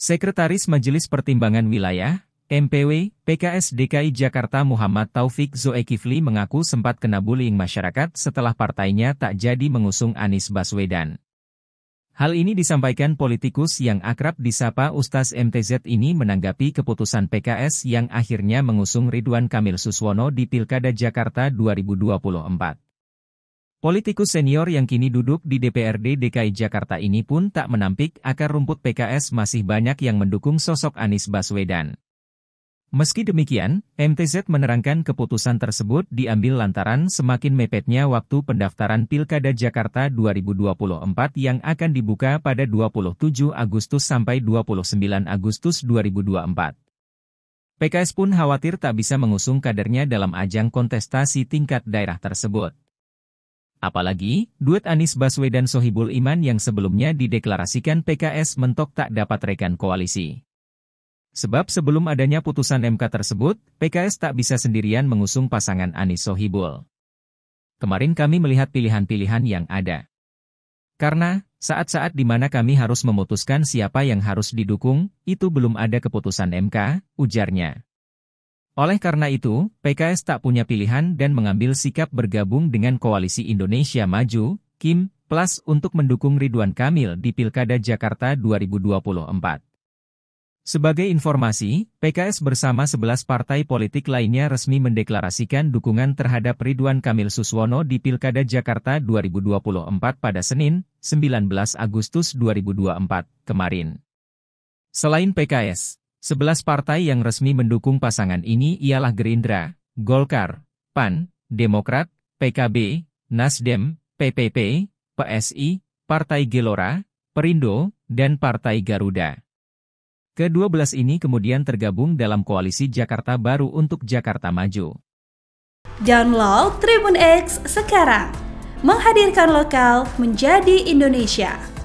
Sekretaris Majelis Pertimbangan Wilayah, MPW, PKS DKI Jakarta Muhammad Taufik Zoekifli mengaku sempat kena bullying masyarakat setelah partainya tak jadi mengusung Anies Baswedan. Hal ini disampaikan politikus yang akrab disapa Ustaz MTZ ini menanggapi keputusan PKS yang akhirnya mengusung Ridwan Kamil Suswono di Pilkada Jakarta 2024. Politikus senior yang kini duduk di DPRD DKI Jakarta ini pun tak menampik akar rumput PKS masih banyak yang mendukung sosok Anies Baswedan. Meski demikian, MTZ menerangkan keputusan tersebut diambil lantaran semakin mepetnya waktu pendaftaran Pilkada Jakarta 2024 yang akan dibuka pada 27 Agustus sampai 29 Agustus 2024. PKS pun khawatir tak bisa mengusung kadernya dalam ajang kontestasi tingkat daerah tersebut. Apalagi, duet Anies Baswedan Sohibul Iman yang sebelumnya dideklarasikan PKS mentok tak dapat rekan koalisi. Sebab sebelum adanya putusan MK tersebut, PKS tak bisa sendirian mengusung pasangan Anies Sohibul. Kemarin kami melihat pilihan-pilihan yang ada. Karena, saat-saat di mana kami harus memutuskan siapa yang harus didukung, itu belum ada keputusan MK, ujarnya. Oleh karena itu, PKS tak punya pilihan dan mengambil sikap bergabung dengan Koalisi Indonesia Maju, Kim, Plus untuk mendukung Ridwan Kamil di Pilkada Jakarta 2024. Sebagai informasi, PKS bersama 11 partai politik lainnya resmi mendeklarasikan dukungan terhadap Ridwan Kamil Suswono di Pilkada Jakarta 2024 pada Senin, 19 Agustus 2024, kemarin. Selain PKS, Sebelas partai yang resmi mendukung pasangan ini ialah Gerindra, Golkar, PAN, Demokrat, PKB, Nasdem, PPP, PSI, Partai Gelora, Perindo, dan Partai Garuda. Kedua belas ini kemudian tergabung dalam koalisi Jakarta Baru untuk Jakarta Maju. Download Tribun X sekarang, menghadirkan lokal menjadi Indonesia.